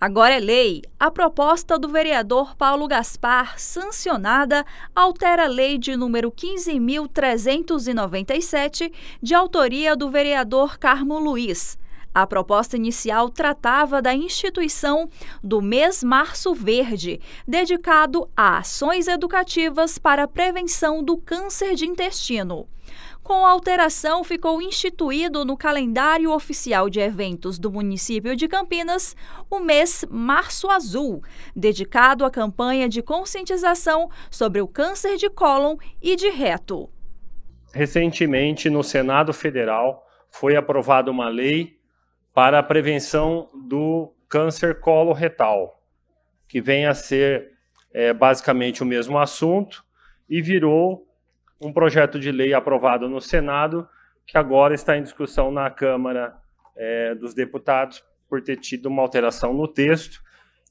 Agora é lei. A proposta do vereador Paulo Gaspar, sancionada, altera a lei de número 15.397, de autoria do vereador Carmo Luiz. A proposta inicial tratava da instituição do mês Março Verde, dedicado a ações educativas para a prevenção do câncer de intestino. Com a alteração, ficou instituído no calendário oficial de eventos do município de Campinas o mês Março Azul, dedicado à campanha de conscientização sobre o câncer de cólon e de reto. Recentemente, no Senado Federal, foi aprovada uma lei para a prevenção do câncer coloretal, que vem a ser é, basicamente o mesmo assunto e virou um projeto de lei aprovado no Senado, que agora está em discussão na Câmara é, dos Deputados por ter tido uma alteração no texto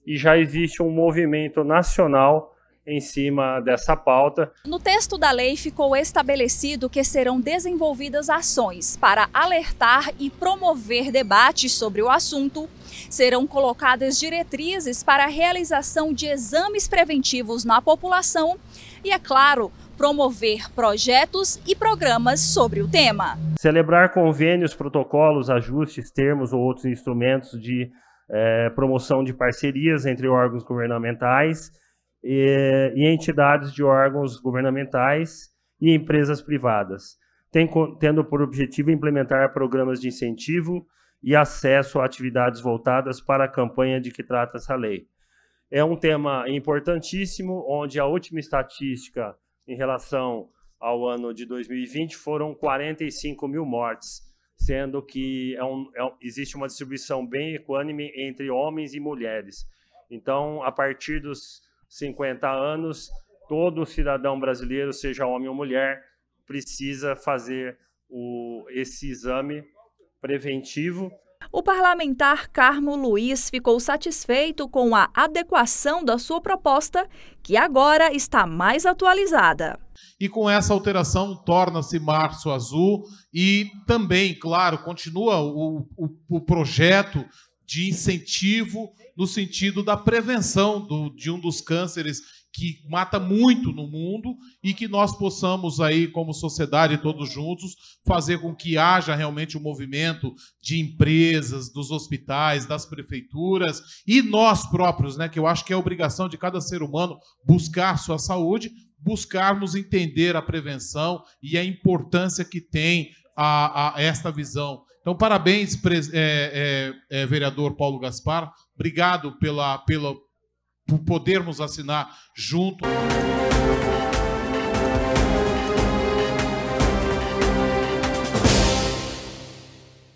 e já existe um movimento nacional em cima dessa pauta. No texto da lei ficou estabelecido que serão desenvolvidas ações para alertar e promover debates sobre o assunto. Serão colocadas diretrizes para a realização de exames preventivos na população e, é claro, promover projetos e programas sobre o tema. Celebrar convênios, protocolos, ajustes, termos ou outros instrumentos de é, promoção de parcerias entre órgãos governamentais e, e entidades de órgãos governamentais e empresas privadas, tem, tendo por objetivo implementar programas de incentivo e acesso a atividades voltadas para a campanha de que trata essa lei. É um tema importantíssimo, onde a última estatística em relação ao ano de 2020 foram 45 mil mortes, sendo que é um, é, existe uma distribuição bem equânime entre homens e mulheres. Então, a partir dos 50 anos, todo cidadão brasileiro, seja homem ou mulher, precisa fazer o, esse exame preventivo. O parlamentar Carmo Luiz ficou satisfeito com a adequação da sua proposta, que agora está mais atualizada. E com essa alteração, torna-se Março Azul e também, claro, continua o, o, o projeto de incentivo no sentido da prevenção do, de um dos cânceres que mata muito no mundo e que nós possamos aí como sociedade todos juntos fazer com que haja realmente um movimento de empresas, dos hospitais, das prefeituras e nós próprios, né, que eu acho que é obrigação de cada ser humano buscar sua saúde, buscarmos entender a prevenção e a importância que tem a, a esta visão então, parabéns, é, é, é, vereador Paulo Gaspar. Obrigado pela, pela, por podermos assinar junto.